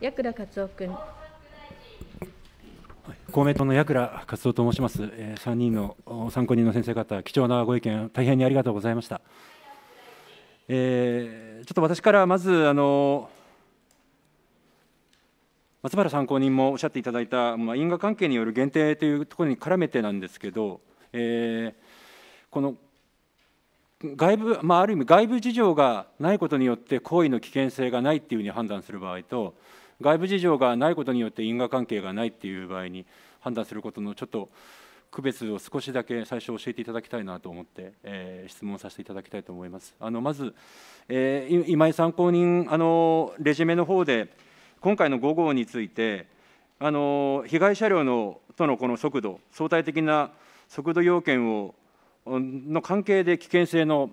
矢倉克夫君。公明党の矢倉克夫と申します。え3人の参考人の先生方、貴重なご意見、大変にありがとうございました。えー、ちょっと私からまずあの松原参考人もおっしゃっていただいた、まあ、因果関係による限定というところに絡めてなんですけど、えー、この外部、まあ、ある意味外部事情がないことによって行為の危険性がないっていうふうに判断する場合と外部事情がないことによって因果関係がないっていう場合に判断することのちょっと区別を少しだけ最初教えていただきたいなと思って、えー、質問させていただきたいと思います。あのまず、えー、今井参考人あのレジュメの方で今回の5号についてあの被害車両のとのこの速度相対的な速度要件をの関係で危険性の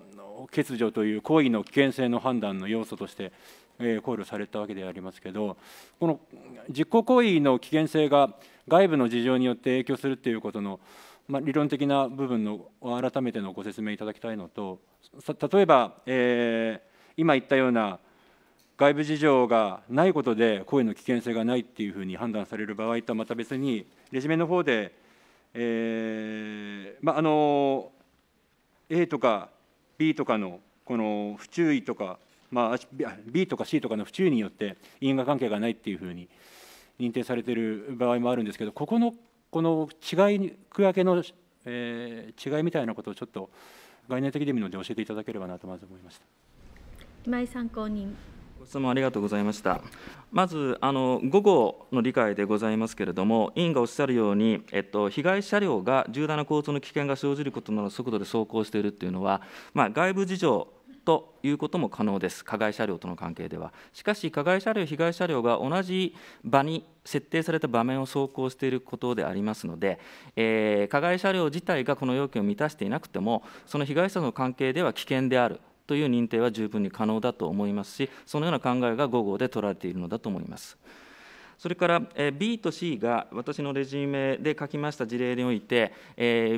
欠如という行為の危険性の判断の要素として考慮されたわけでありますけどこの実行行為の危険性が外部の事情によって影響するということの、まあ、理論的な部分の改めてのご説明いただきたいのと例えば、えー、今言ったような外部事情がないことで行為の危険性がないっていうふうに判断される場合とはまた別にレジュメの方で、えーまあ、あの A とか B とかのこの不注意とかまあ、B とか C とかの不注意によって因果関係がないっていうふうに認定されている場合もあるんですけどここのこの違い区分けの、えー、違いみたいなことをちょっと概念的で見るので教えていただければなとまず思いました今井参考人ご質問ありがとうございました。まず、あの午後の理解でございますけれども、委員がおっしゃるように、えっと、被害車両が重大な交通の危険が生じることなど速度で走行しているというのは、まあ、外部事情ということも可能です、加害車両との関係では。しかし、加害車両、被害車両が同じ場に設定された場面を走行していることでありますので、えー、加害車両自体がこの要件を満たしていなくても、その被害者との関係では危険であるという認定は十分に可能だと思いますし、そのような考えが5号で取られているのだと思います。それから B と C が私のレジュメで書きました事例において、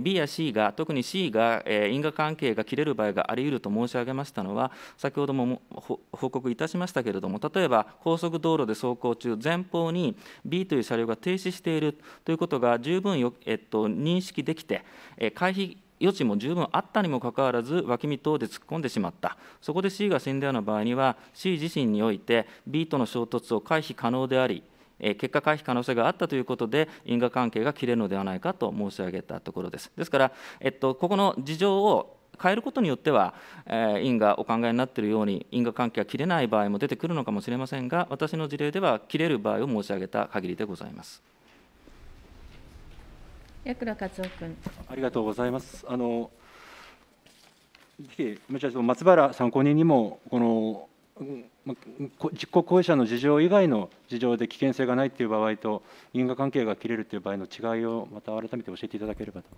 B や C が、特に C が因果関係が切れる場合があり得ると申し上げましたのは、先ほども報告いたしましたけれども、例えば高速道路で走行中、前方に B という車両が停止しているということが十分よ、えっと、認識できて、回避余地も十分あったにもかかわらず、脇見等で突っ込んでしまった、そこで C が死んだような場合には、C 自身において B との衝突を回避可能であり、え結果回避可能性があったということで、因果関係が切れるのではないかと申し上げたところです。ですから、えっと、ここの事情を変えることによっては、え因果お考えになっているように、因果関係が切れない場合も出てくるのかもしれませんが、私の事例では、切れる場合を申し上げた限りでございます。矢倉克夫君。ありがとうございます。あの。松原参考人にも、この実行行為者の事情以外の事情で危険性がないという場合と、因果関係が切れるという場合の違いを、また改めて教えていただければと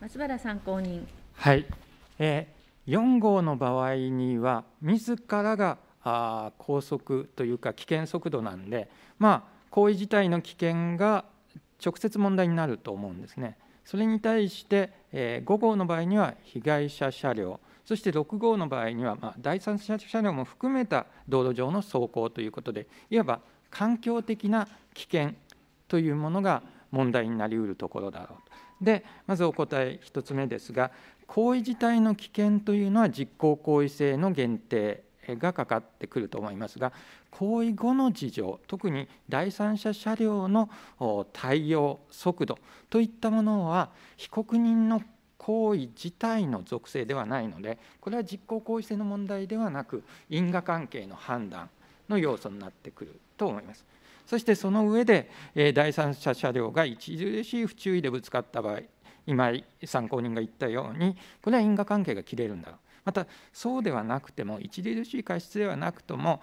松原参考人。はい、えー、4号の場合には、自らがあ高速というか、危険速度なんで、まあ、行為自体の危険が直接問題になると思うんですね。それに対して、えー、5号の場合には、被害者車両、そして6号の場合には、まあ、第三者車両も含めた道路上の走行ということで、いわば環境的な危険というものが問題になりうるところだろうと。で、まずお答え1つ目ですが、行為自体の危険というのは実行行為性の限定がかかってくると思いますが、行為後の事情、特に第三者車両の対応、速度といったものは、被告人の行為自体の属性ではないのでこれは実行行為性の問題ではなく因果関係の判断の要素になってくると思います。そしてその上で、え第三者車両が著しい不注意でぶつかった場合今参考人が言ったようにこれは因果関係が切れるんだまたそうではなくても著しい過失ではなくとも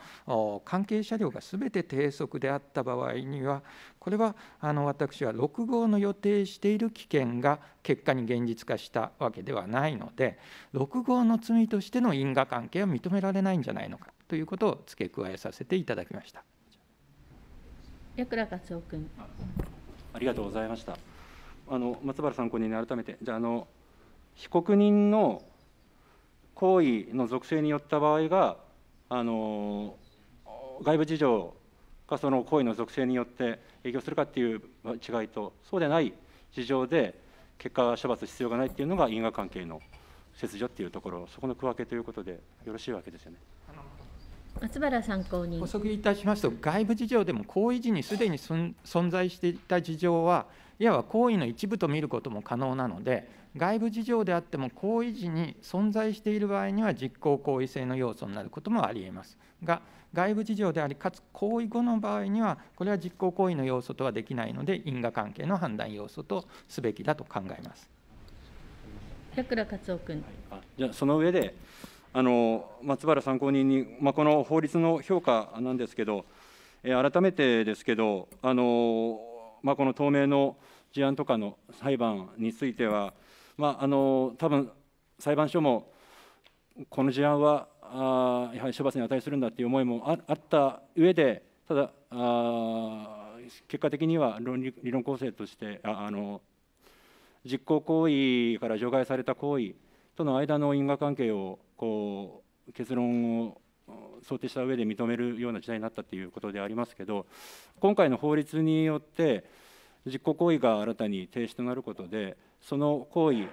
関係車両がすべて低速であった場合にはこれはあの私は6号の予定している危険が結果に現実化したわけではないので6号の罪としての因果関係は認められないんじゃないのかということを付け加えさせていただきました。倉君ありがとうございました。あの松原参考人に改めて、じゃあの被告人の行為の属性によった場合があの外部事情がその行為の属性によって影響するかっていう違いとそうでない事情で結果処罰必要がないっていうのが因果関係の切除っていうところそこの区分けということでよろしいわけですよね。松原参考人補足いたしますと、外部事情でも行為時にすでに存在していた事情は、いわば行為の一部と見ることも可能なので、外部事情であっても行為時に存在している場合には実行行為性の要素になることもありえますが外部事情でありかつ行為後の場合にはこれは実行行為の要素とはできないので因果関係の判断要素とすべきだと考えます百倉達夫君、はい、じゃその上であの松原参考人に、まあ、この法律の評価なんですけど改めてですけどあの、まあ、この透明の事案とかの裁判についてはまあ、あの多分裁判所もこの事案はあやはり処罰に値するんだという思いもああった上で、ただあ、結果的には論理理論構成としてああの、実行行為から除外された行為との間の因果関係をこう結論を想定した上で認めるような時代になったということでありますけど、今回の法律によって、実行行為が新たに停止となることで、その行為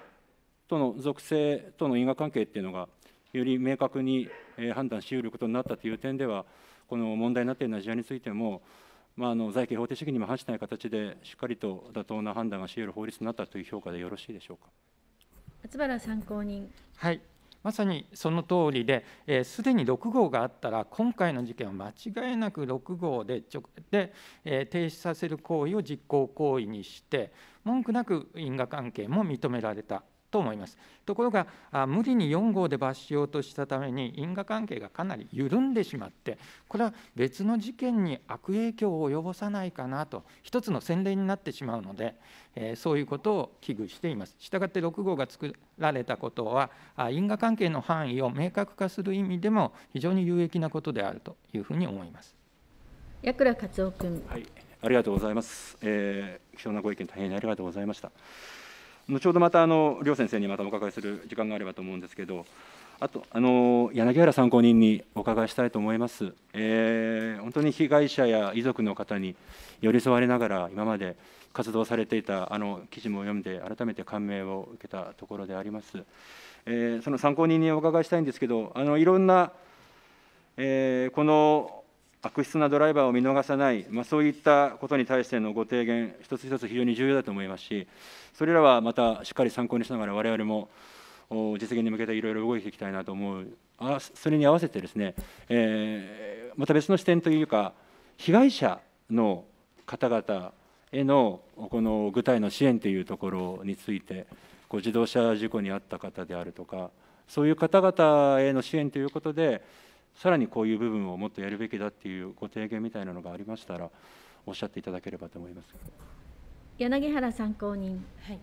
との属性との因果関係っていうのが、より明確に判断しうることになったという点では、この問題になっているナジアについても、まあ、あの財形法定主義にも反しない形で、しっかりと妥当な判断がし得る法律になったという評価でよろしいでしょうか。松原参考人。はいまさにその通りで、す、えー、で、に6号があったら、今回の事件は間違いなく6号でで、えー、停止させる行為を実行行為にして、文句なく因果関係も認められたと思います。ところが無理に4号で罰しようとしたために因果関係がかなり緩んでしまってこれは別の事件に悪影響を及ぼさないかなと一つの宣伝になってしまうので、えそういうことを危惧しています。したがって6号が作られたことは因果関係の範囲を明確化する意味でも非常に有益なことであるというふうに思います。矢倉克夫君、はい、ありがとうございます、えー、貴重なご意見大変ありがとうございました。後ほどまたあの両先生にまたお伺いする時間があればと思うんですけど、あとあの柳原参考人にお伺いしたいと思います、えー、本当に被害者や遺族の方に寄り添われながら、今まで活動されていたあの記事も読んで、改めて感銘を受けたところであります。えー、その参考人にお伺いしたいんですけど、あのいろんな、えー、この悪質なドライバーを見逃さない、まあ、そういったことに対してのご提言、一つ一つ非常に重要だと思いますし、それらはまたしっかり参考にしながら、われわれも実現に向けていろいろ動いていきたいなと思う、あそれに合わせてですね、えー、また別の視点というか、被害者の方々へのこの具体の支援というところについて、こう自動車事故に遭った方であるとか、そういう方々への支援ということで、さらにこういう部分をもっとやるべきだっていうご提言みたいなのがありましたら、おっしゃっていただければと思います。柳原参考人、はい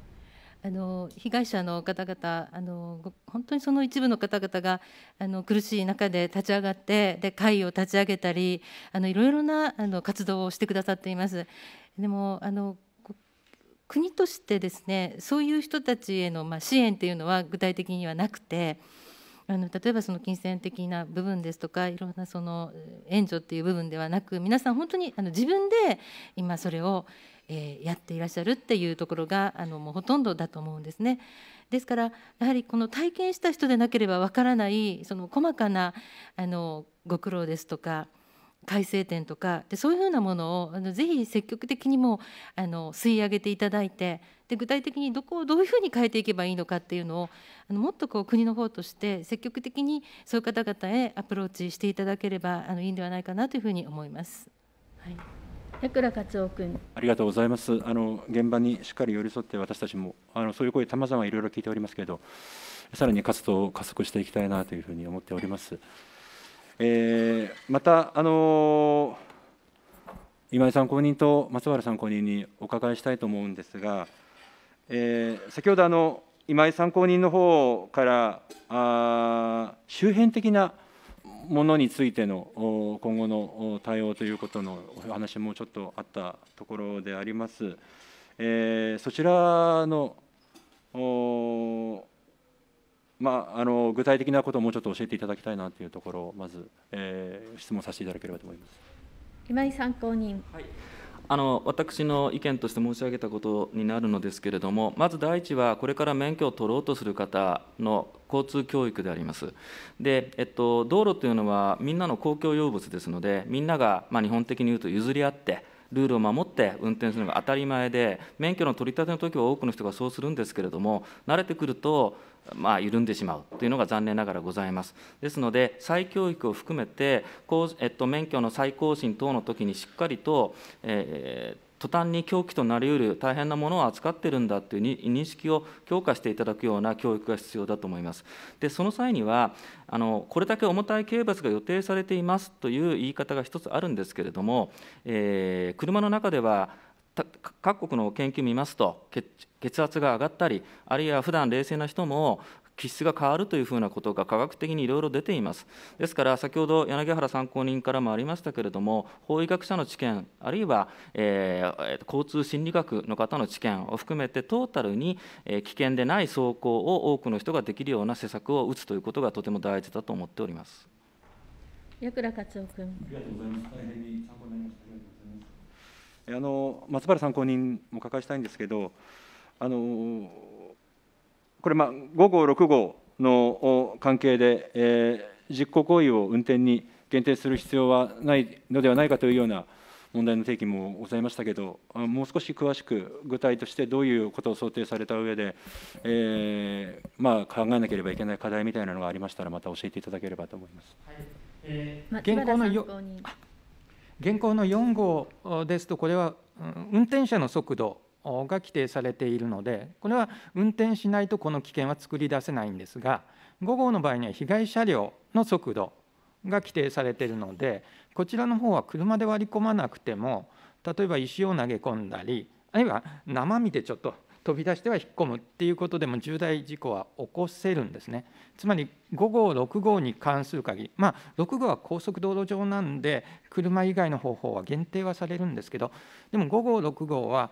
あの被害者の方々あの本当にその一部の方々があの苦しい中で立ち上がってで会を立ち上げたりあのいろいろなあの活動をしてくださっています。でもあの国としてですねそういう人たちへの、まあ、支援というのは具体的にはなくてあの例えばその金銭的な部分ですとかいろんなその援助っていう部分ではなく皆さん本当にあの自分で今それを、えー、やっていらっしゃるっていうところがあのもうほとんどだと思うんですね。ですからやはりこの体験した人でなければわからないその細かなあのご苦労ですとか改正点とかでそういうふうなものをあのぜひ積極的にもあの吸い上げていただいてで具体的にどこを どういうふうに変えていけばいいのかっていうのをあのもっとこう国の方として積極的にそういう方々へアプローチしていただければあのいいんではないかなというふうに思います。はい矢倉克夫君。ありがとうございます。あの現場にしっかり寄り添って私たちもあのそういう声たまざまいろいろ聞いておりますけど、さらに活動を加速していきたいなというふうに思っております。えー、またあの今井参考人と松原参考人にお伺いしたいと思うんですが。えー、先ほどあの今井参考人の方からあ周辺的なものについての今後の対応ということのお話もちょっとあったところであります。えー、そちらのまあ、あの具体的なことをもうちょっと教えていただきたいなというところをまず、えー、質問させていただければと思います今井参考人、はいあの私の意見として申し上げたことになるのですけれども、まず第一は、これから免許を取ろうとする方の交通教育であります。で、えっと、道路というのはみんなの公共用物ですので、みんなが、まあ、日本的に言うと譲り合って、ルールを守って運転するのが当たり前で、免許の取り立ての時は多くの人がそうするんですけれども、慣れてくると、まあ、緩んでしまうというのが残念ながらございます。ですので、再教育を含めて、えっと、免許の再更新等の時にしっかりと、えー途端に凶器となりうる大変なものを扱ってるんだという認識を強化していただくような教育が必要だと思います。でその際にはあの、これだけ重たい刑罰が予定されていますという言い方が一つあるんですけれども、えー、車の中では、各国の研究を見ますと血圧が上がったりあるいは普段冷静な人も気質が変わるというふうなことが科学的にいろいろ出ています。ですから、先ほど柳原参考人からもありましたけれども、法医学者の知見、あるいは、えー、交通心理学の方の知見を含めて、トータルに、え危険でない走行を多くの人ができるような施策を打つということがとても大事だと思っております。矢倉克夫君。ありがとうございます。大変に参考になりました。あの松原参考人もお伺いしたいんですけど、あのこれ、まあ、5号、6号の関係で、えー、実行行為を運転に限定する必要はないのではないかというような問題の提起もございましたけど、もう少し詳しく具体としてどういうことを想定された上で、えーまあ、考えなければいけない課題みたいなのがありましたら、また教えていただければと思います。はいえー、現行の現行の4号ですと、これは運転者の速度が規定されているので、これは運転しないとこの危険は作り出せないんですが、5号の場合には被害車両の速度が規定されているので、こちらの方は車で割り込まなくても、例えば石を投げ込んだり、あるいは生身でちょっと飛び出しては引っ込むっていうことでも重大事故は起こせるんですね。つまり5号、6号に関する限り、まあ、6号は高速道路上なんで、車以外の方法は限定はされるんですけど、でも5号、6号は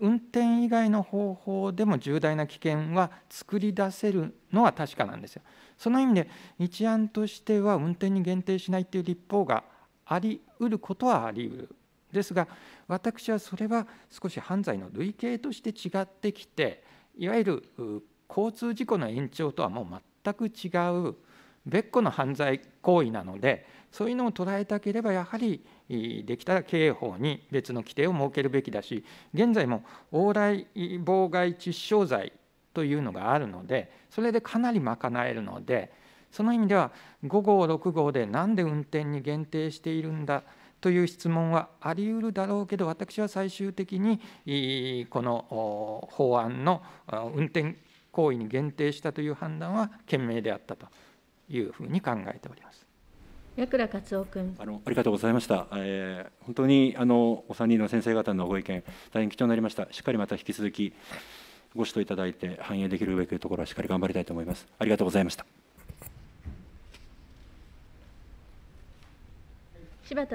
運転以外の方法でも重大な危険は作り出せるのは確かなんですよ。その意味で、一案としては運転に限定しないという立法がありうることはありうるですが私はそれは少し犯罪の類型として違ってきていわゆる交通事故の延長とはもう全く違う別個の犯罪行為なのでそういうのを捉えたければやはりできたら刑法に別の規定を設けるべきだし現在も往来妨害致死傷罪というのがあるのでそれでかなり賄えるのでその意味では5号6号で何で運転に限定しているんだという質問はありうるだろうけど、私は最終的にこの法案の運転行為に限定したという判断は賢明であったというふうに考えております。矢倉克夫君あのありがとうございました、えー、本当にあのお三人の先生方のご意見、大変貴重になりました、しっかりまた引き続きご指導いただいて、反映できるべくところはしっかり頑張りたいと思います。ありがとうございました柴田